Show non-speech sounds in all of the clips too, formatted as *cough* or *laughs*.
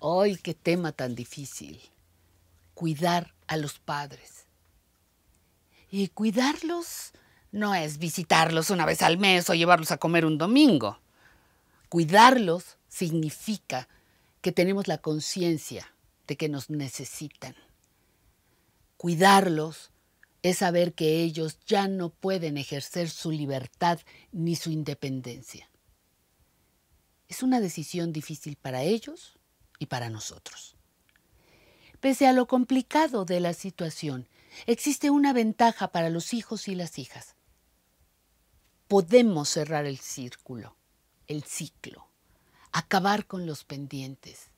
¡Ay, qué tema tan difícil! Cuidar a los padres. Y cuidarlos no es visitarlos una vez al mes o llevarlos a comer un domingo. Cuidarlos significa que tenemos la conciencia de que nos necesitan. Cuidarlos es saber que ellos ya no pueden ejercer su libertad ni su independencia. Es una decisión difícil para ellos y para nosotros. Pese a lo complicado de la situación, existe una ventaja para los hijos y las hijas. Podemos cerrar el círculo, el ciclo, acabar con los pendientes,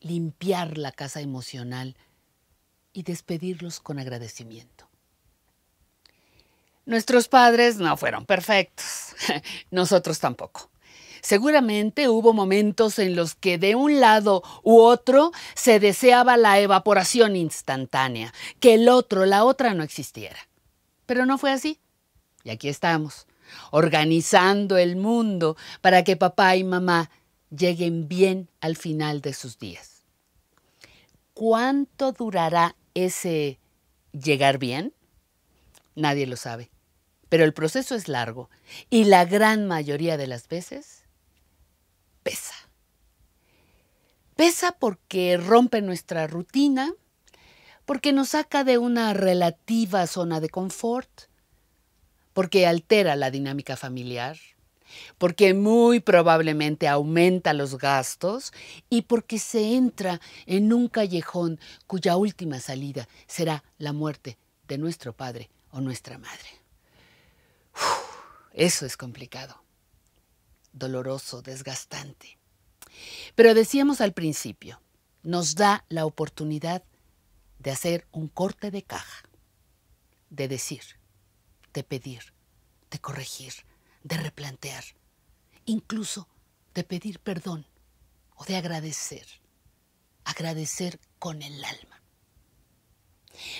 limpiar la casa emocional y despedirlos con agradecimiento. Nuestros padres no fueron perfectos, *laughs* nosotros tampoco. Seguramente hubo momentos en los que de un lado u otro se deseaba la evaporación instantánea, que el otro, la otra no existiera. Pero no fue así. Y aquí estamos, organizando el mundo para que papá y mamá lleguen bien al final de sus días. ¿Cuánto durará ese llegar bien? Nadie lo sabe, pero el proceso es largo y la gran mayoría de las veces pesa. Pesa porque rompe nuestra rutina, porque nos saca de una relativa zona de confort, porque altera la dinámica familiar, porque muy probablemente aumenta los gastos y porque se entra en un callejón cuya última salida será la muerte de nuestro padre o nuestra madre. eso es complicado doloroso, desgastante. Pero decíamos al principio, nos da la oportunidad de hacer un corte de caja, de decir, de pedir, de corregir, de replantear, incluso de pedir perdón o de agradecer, agradecer con el alma.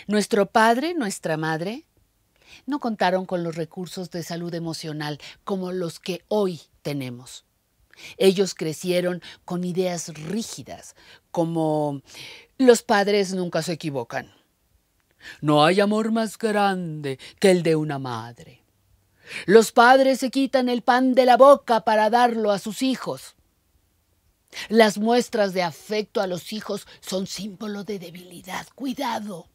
Nuestro padre, nuestra madre, no contaron con los recursos de salud emocional como los que hoy tenemos. Ellos crecieron con ideas rígidas, como los padres nunca se equivocan. No hay amor más grande que el de una madre. Los padres se quitan el pan de la boca para darlo a sus hijos. Las muestras de afecto a los hijos son símbolo de debilidad. Cuidado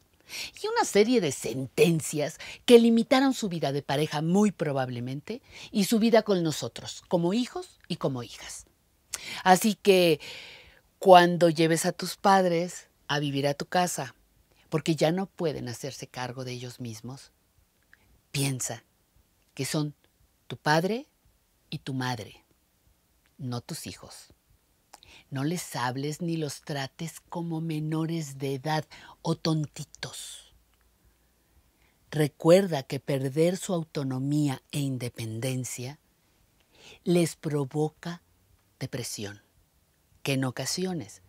y una serie de sentencias que limitaron su vida de pareja muy probablemente y su vida con nosotros, como hijos y como hijas. Así que cuando lleves a tus padres a vivir a tu casa, porque ya no pueden hacerse cargo de ellos mismos, piensa que son tu padre y tu madre, no tus hijos. No les hables ni los trates como menores de edad o tontitos. Recuerda que perder su autonomía e independencia les provoca depresión, que en ocasiones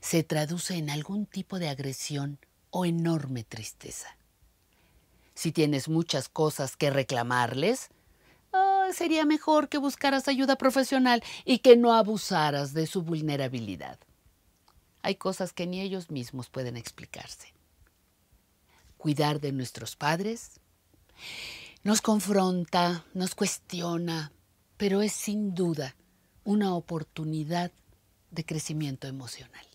se traduce en algún tipo de agresión o enorme tristeza. Si tienes muchas cosas que reclamarles, sería mejor que buscaras ayuda profesional y que no abusaras de su vulnerabilidad. Hay cosas que ni ellos mismos pueden explicarse. Cuidar de nuestros padres nos confronta, nos cuestiona, pero es sin duda una oportunidad de crecimiento emocional.